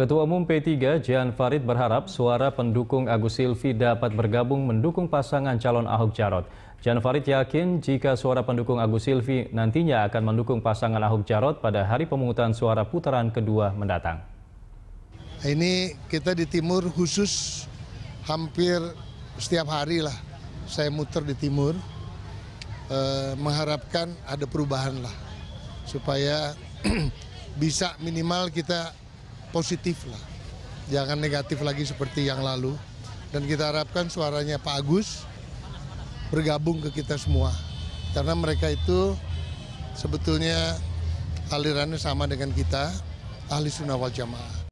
Ketua Umum P3 Jan Farid berharap suara pendukung Agus Silvi dapat bergabung mendukung pasangan calon Ahok Jarot. Jan Farid yakin jika suara pendukung Agus Silvi nantinya akan mendukung pasangan Ahok Jarot pada hari pemungutan suara putaran kedua mendatang. Ini kita di timur khusus hampir setiap hari lah saya muter di timur eh, mengharapkan ada perubahan lah supaya bisa minimal kita positif lah. Jangan negatif lagi seperti yang lalu. Dan kita harapkan suaranya Pak Agus bergabung ke kita semua. Karena mereka itu sebetulnya alirannya sama dengan kita, ahli sunnah wal jamaah.